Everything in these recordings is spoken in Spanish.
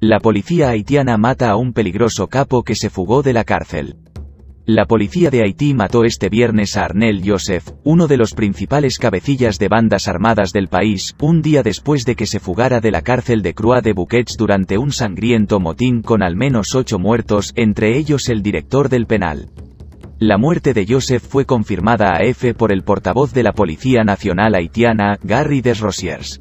La policía haitiana mata a un peligroso capo que se fugó de la cárcel. La policía de Haití mató este viernes a Arnel Joseph, uno de los principales cabecillas de bandas armadas del país, un día después de que se fugara de la cárcel de Croix de Bouquets durante un sangriento motín con al menos ocho muertos, entre ellos el director del penal. La muerte de Joseph fue confirmada a F por el portavoz de la Policía Nacional Haitiana, Gary Desrosiers.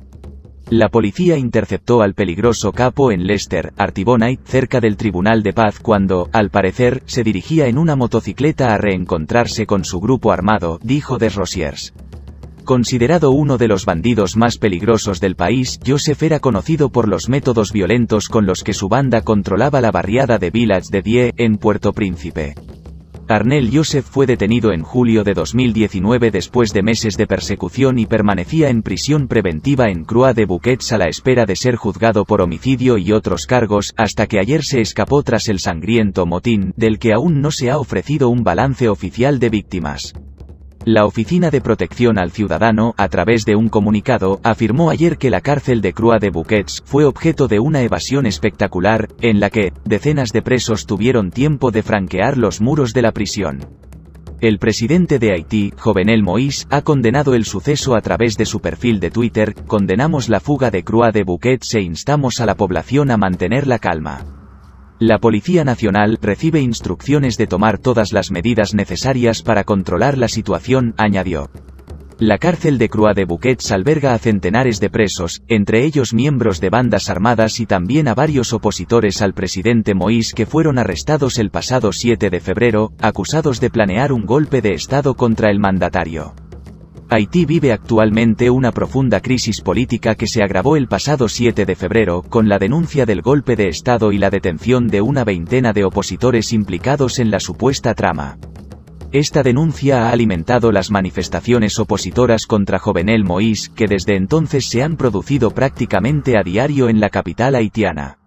La policía interceptó al peligroso capo en Leicester, Artibonite, cerca del Tribunal de Paz cuando, al parecer, se dirigía en una motocicleta a reencontrarse con su grupo armado, dijo Desrosiers. Considerado uno de los bandidos más peligrosos del país, Joseph era conocido por los métodos violentos con los que su banda controlaba la barriada de Village de Die, en Puerto Príncipe. Arnel Joseph fue detenido en julio de 2019 después de meses de persecución y permanecía en prisión preventiva en Croix de Bouquets a la espera de ser juzgado por homicidio y otros cargos, hasta que ayer se escapó tras el sangriento motín, del que aún no se ha ofrecido un balance oficial de víctimas. La Oficina de Protección al Ciudadano, a través de un comunicado, afirmó ayer que la cárcel de Crua de Buquets fue objeto de una evasión espectacular, en la que, decenas de presos tuvieron tiempo de franquear los muros de la prisión. El presidente de Haití, Jovenel Moïse, ha condenado el suceso a través de su perfil de Twitter, condenamos la fuga de Crua de Buquets e instamos a la población a mantener la calma. La Policía Nacional recibe instrucciones de tomar todas las medidas necesarias para controlar la situación, añadió. La cárcel de Crua de Buquets alberga a centenares de presos, entre ellos miembros de bandas armadas y también a varios opositores al presidente Moïse que fueron arrestados el pasado 7 de febrero, acusados de planear un golpe de Estado contra el mandatario. Haití vive actualmente una profunda crisis política que se agravó el pasado 7 de febrero, con la denuncia del golpe de Estado y la detención de una veintena de opositores implicados en la supuesta trama. Esta denuncia ha alimentado las manifestaciones opositoras contra Jovenel Moïse que desde entonces se han producido prácticamente a diario en la capital haitiana.